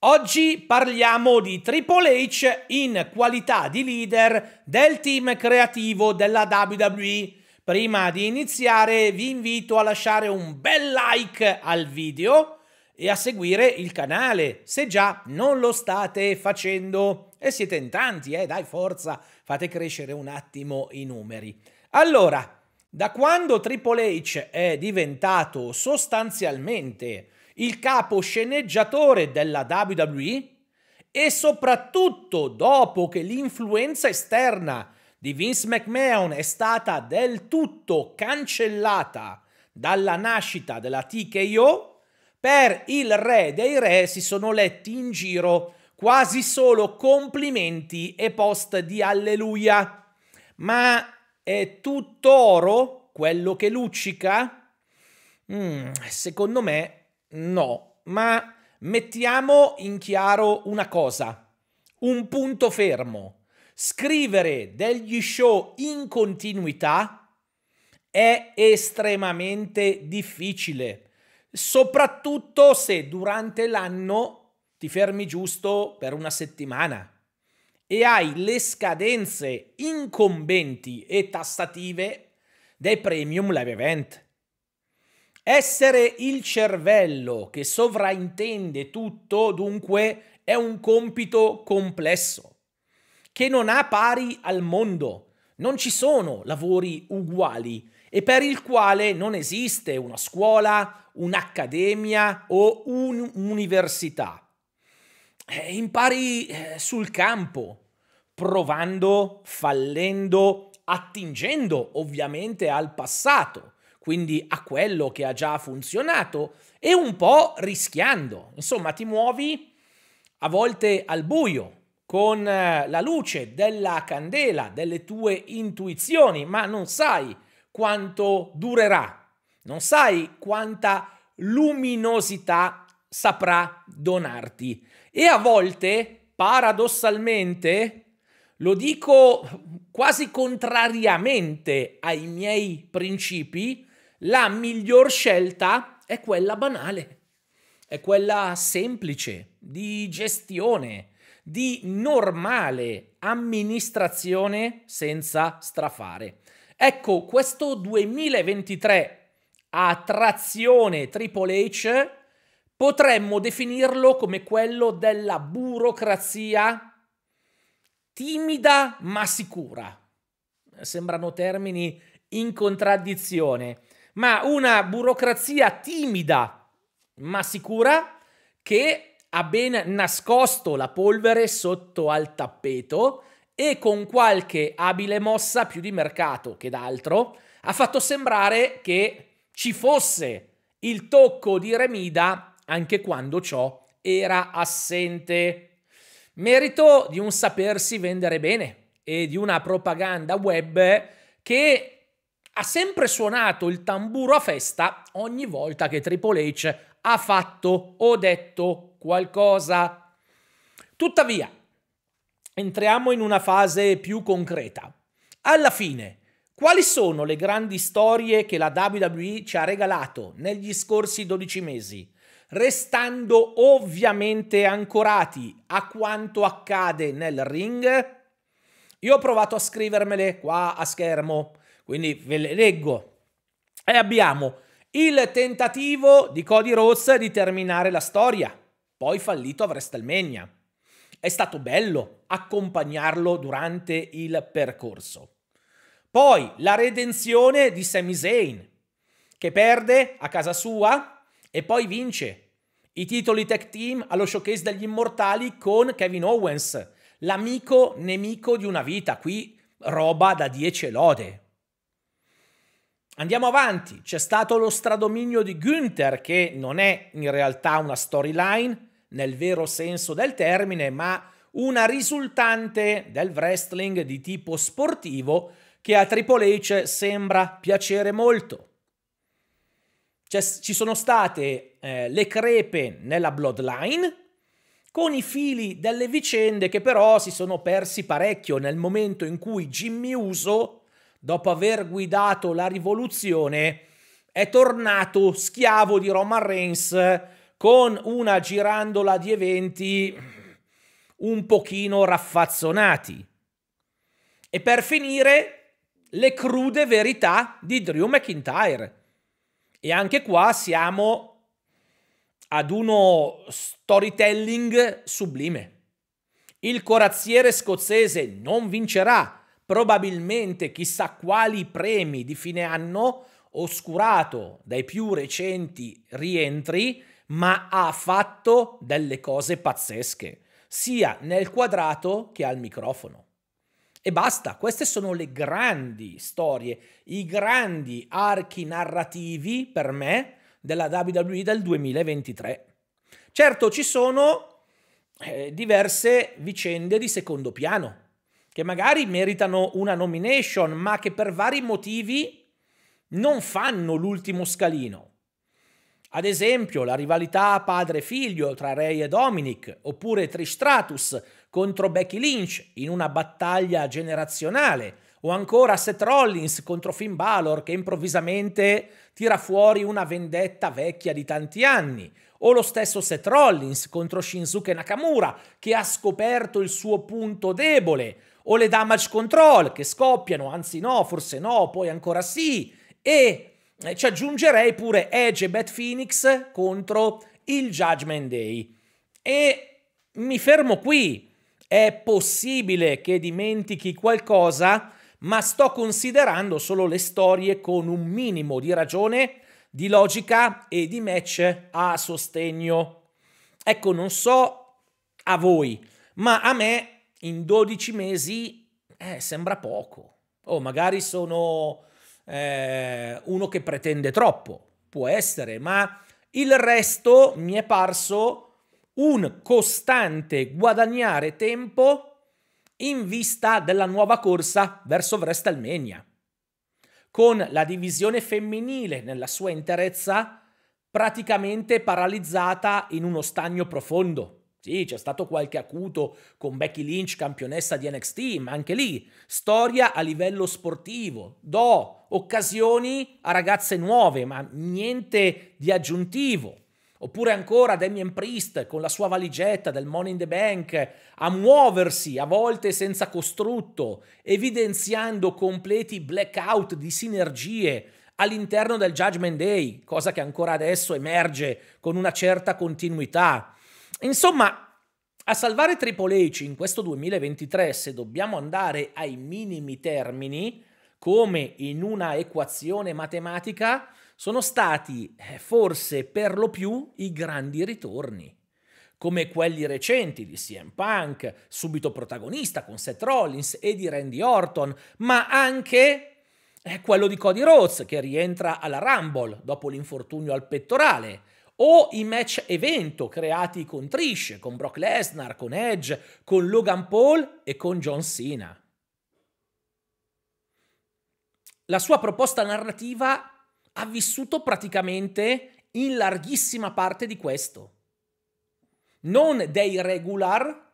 Oggi parliamo di Triple H in qualità di leader del team creativo della WWE. Prima di iniziare vi invito a lasciare un bel like al video e a seguire il canale se già non lo state facendo. E siete in tanti, eh? Dai, forza, fate crescere un attimo i numeri. Allora, da quando Triple H è diventato sostanzialmente il capo sceneggiatore della WWE e soprattutto dopo che l'influenza esterna di Vince McMahon è stata del tutto cancellata dalla nascita della TKO, per il re dei re si sono letti in giro quasi solo complimenti e post di alleluia. Ma è tutto oro quello che luccica? Mm, secondo me No, ma mettiamo in chiaro una cosa, un punto fermo. Scrivere degli show in continuità è estremamente difficile, soprattutto se durante l'anno ti fermi giusto per una settimana e hai le scadenze incombenti e tassative dei premium live event. Essere il cervello che sovraintende tutto, dunque, è un compito complesso, che non ha pari al mondo. Non ci sono lavori uguali e per il quale non esiste una scuola, un'accademia o un'università. Eh, impari eh, sul campo, provando, fallendo, attingendo ovviamente al passato quindi a quello che ha già funzionato, e un po' rischiando. Insomma, ti muovi a volte al buio, con eh, la luce della candela, delle tue intuizioni, ma non sai quanto durerà, non sai quanta luminosità saprà donarti. E a volte, paradossalmente, lo dico quasi contrariamente ai miei principi, la miglior scelta è quella banale, è quella semplice, di gestione, di normale amministrazione senza strafare. Ecco, questo 2023 a trazione Triple H potremmo definirlo come quello della burocrazia timida ma sicura. Sembrano termini in contraddizione, ma una burocrazia timida ma sicura che ha ben nascosto la polvere sotto al tappeto e con qualche abile mossa più di mercato che d'altro ha fatto sembrare che ci fosse il tocco di Remida anche quando ciò era assente. Merito di un sapersi vendere bene e di una propaganda web che ha sempre suonato il tamburo a festa ogni volta che Triple H ha fatto o detto qualcosa. Tuttavia, entriamo in una fase più concreta. Alla fine, quali sono le grandi storie che la WWE ci ha regalato negli scorsi 12 mesi? Restando ovviamente ancorati a quanto accade nel ring, io ho provato a scrivermele qua a schermo quindi ve le leggo. E abbiamo il tentativo di Cody Rhodes di terminare la storia, poi fallito a WrestleMania. È stato bello accompagnarlo durante il percorso. Poi la redenzione di Sami Zayn, che perde a casa sua e poi vince. I titoli tech team allo showcase degli immortali con Kevin Owens, l'amico nemico di una vita, qui roba da 10 lode. Andiamo avanti, c'è stato lo stradominio di Günther che non è in realtà una storyline nel vero senso del termine, ma una risultante del wrestling di tipo sportivo che a Triple H sembra piacere molto. C'è, ci sono state eh, le crepe nella Bloodline con i fili delle vicende che però si sono persi parecchio nel momento in cui Jimmy Uso dopo aver guidato la rivoluzione, è tornato schiavo di Roman Reigns con una girandola di eventi un pochino raffazzonati. E per finire, le crude verità di Drew McIntyre. E anche qua siamo ad uno storytelling sublime. Il corazziere scozzese non vincerà probabilmente chissà quali premi di fine anno oscurato dai più recenti rientri, ma ha fatto delle cose pazzesche, sia nel quadrato che al microfono. E basta, queste sono le grandi storie, i grandi archi narrativi per me della WWE del 2023. Certo, ci sono eh, diverse vicende di secondo piano che magari meritano una nomination, ma che per vari motivi non fanno l'ultimo scalino. Ad esempio, la rivalità padre-figlio tra Ray e Dominic, oppure Tristratus contro Becky Lynch in una battaglia generazionale, o ancora Seth Rollins contro Finn Balor che improvvisamente tira fuori una vendetta vecchia di tanti anni, o lo stesso Seth Rollins contro Shinsuke Nakamura che ha scoperto il suo punto debole, o le damage control che scoppiano, anzi no, forse no, poi ancora sì, e eh, ci aggiungerei pure Edge e Bat Phoenix contro il Judgment Day. E mi fermo qui. È possibile che dimentichi qualcosa, ma sto considerando solo le storie con un minimo di ragione, di logica e di match a sostegno. Ecco, non so a voi, ma a me in 12 mesi eh, sembra poco. O oh, magari sono eh, uno che pretende troppo, può essere, ma il resto mi è parso un costante guadagnare tempo in vista della nuova corsa verso WrestleMania. Con la divisione femminile nella sua interezza praticamente paralizzata in uno stagno profondo. Sì, c'è stato qualche acuto con Becky Lynch, campionessa di NXT, ma anche lì storia a livello sportivo. Do occasioni a ragazze nuove, ma niente di aggiuntivo. Oppure ancora Damien Priest con la sua valigetta del Money in the Bank a muoversi a volte senza costrutto, evidenziando completi blackout di sinergie all'interno del Judgment Day, cosa che ancora adesso emerge con una certa continuità. Insomma, a salvare Triple H in questo 2023, se dobbiamo andare ai minimi termini, come in una equazione matematica, sono stati eh, forse per lo più i grandi ritorni, come quelli recenti di CM Punk, subito protagonista con Seth Rollins e di Randy Orton, ma anche eh, quello di Cody Rhodes che rientra alla Rumble dopo l'infortunio al pettorale o i match evento creati con Trish, con Brock Lesnar, con Edge, con Logan Paul e con John Cena. La sua proposta narrativa ha vissuto praticamente in larghissima parte di questo. Non dei regular,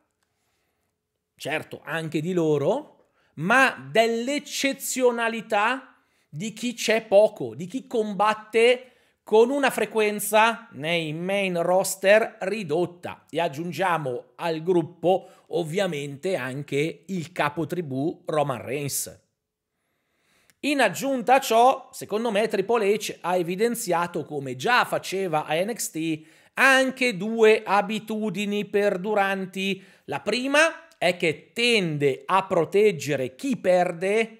certo anche di loro, ma dell'eccezionalità di chi c'è poco, di chi combatte con una frequenza nei main roster ridotta e aggiungiamo al gruppo ovviamente anche il capo tribù Roman Reigns. In aggiunta a ciò, secondo me Triple H ha evidenziato come già faceva a NXT anche due abitudini perduranti. La prima è che tende a proteggere chi perde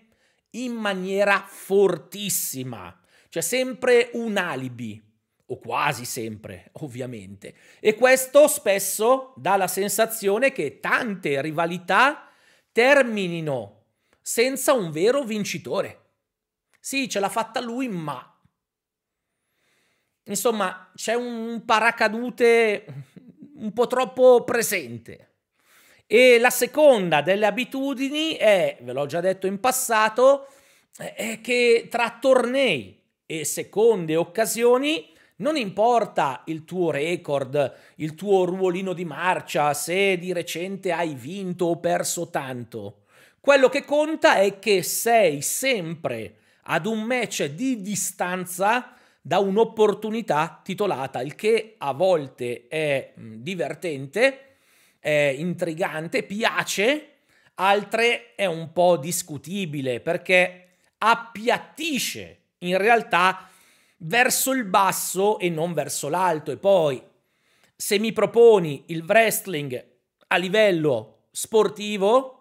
in maniera fortissima c'è cioè, sempre un alibi, o quasi sempre, ovviamente. E questo spesso dà la sensazione che tante rivalità terminino senza un vero vincitore. Sì, ce l'ha fatta lui, ma... Insomma, c'è un paracadute un po' troppo presente. E la seconda delle abitudini è, ve l'ho già detto in passato, è che tra tornei e seconde occasioni, non importa il tuo record, il tuo ruolino di marcia, se di recente hai vinto o perso tanto. Quello che conta è che sei sempre ad un match di distanza da un'opportunità titolata, il che a volte è mm, divertente, è intrigante, piace, altre è un po' discutibile perché appiattisce in realtà verso il basso e non verso l'alto. E poi, se mi proponi il wrestling a livello sportivo,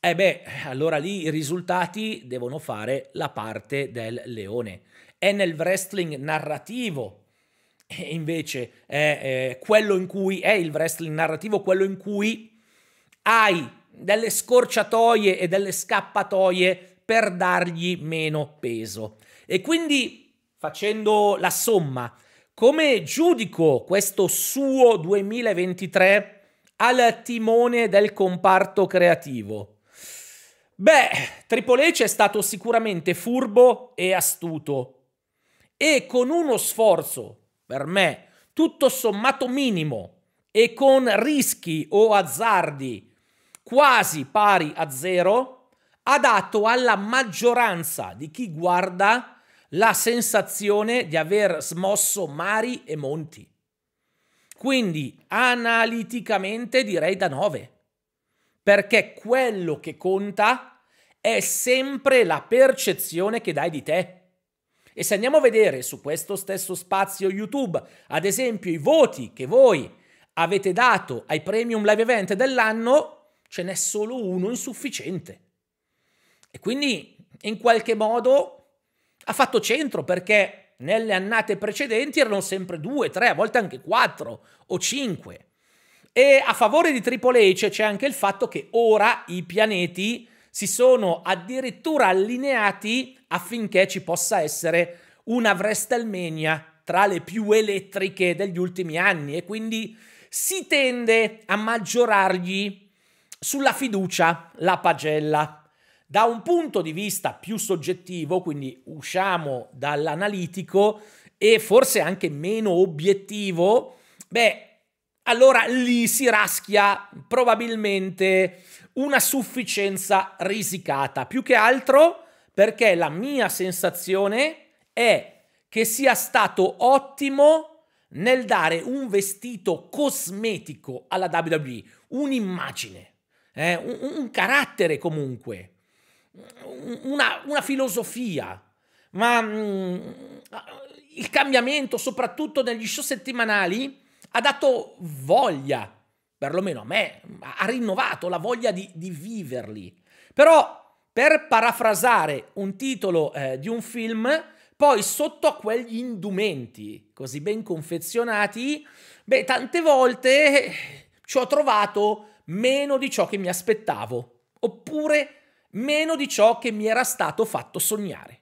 e eh beh, allora lì i risultati devono fare la parte del leone. È nel wrestling narrativo, invece, è, è eh, quello in cui è il wrestling narrativo, quello in cui hai delle scorciatoie e delle scappatoie per dargli meno peso. E quindi, facendo la somma, come giudico questo suo 2023 al timone del comparto creativo? Beh, Triple H è stato sicuramente furbo e astuto e con uno sforzo, per me, tutto sommato minimo e con rischi o azzardi quasi pari a zero, ha dato alla maggioranza di chi guarda la sensazione di aver smosso mari e monti. Quindi analiticamente direi da 9, perché quello che conta è sempre la percezione che dai di te. E se andiamo a vedere su questo stesso spazio YouTube, ad esempio, i voti che voi avete dato ai premium live event dell'anno, ce n'è solo uno insufficiente. E quindi in qualche modo ha fatto centro perché nelle annate precedenti erano sempre due, tre, a volte anche quattro o cinque. E a favore di Triple H c'è anche il fatto che ora i pianeti si sono addirittura allineati affinché ci possa essere una WrestleMania tra le più elettriche degli ultimi anni e quindi si tende a maggiorargli sulla fiducia la pagella. Da un punto di vista più soggettivo, quindi usciamo dall'analitico e forse anche meno obiettivo, beh, allora lì si raschia probabilmente una sufficienza risicata. Più che altro perché la mia sensazione è che sia stato ottimo nel dare un vestito cosmetico alla WWE, un'immagine, eh, un, un carattere comunque una, una filosofia, ma mh, mm, il cambiamento, soprattutto negli show settimanali, ha dato voglia, perlomeno a me, ha rinnovato la voglia di, di viverli. Però, per parafrasare un titolo eh, di un film, poi sotto a quegli indumenti così ben confezionati, beh, tante volte eh, ci ho trovato meno di ciò che mi aspettavo, oppure meno di ciò che mi era stato fatto sognare.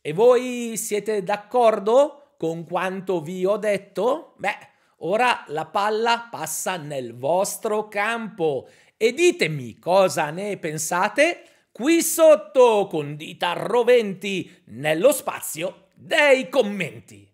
E voi siete d'accordo con quanto vi ho detto? Beh, ora la palla passa nel vostro campo e ditemi cosa ne pensate qui sotto con dita roventi nello spazio dei commenti.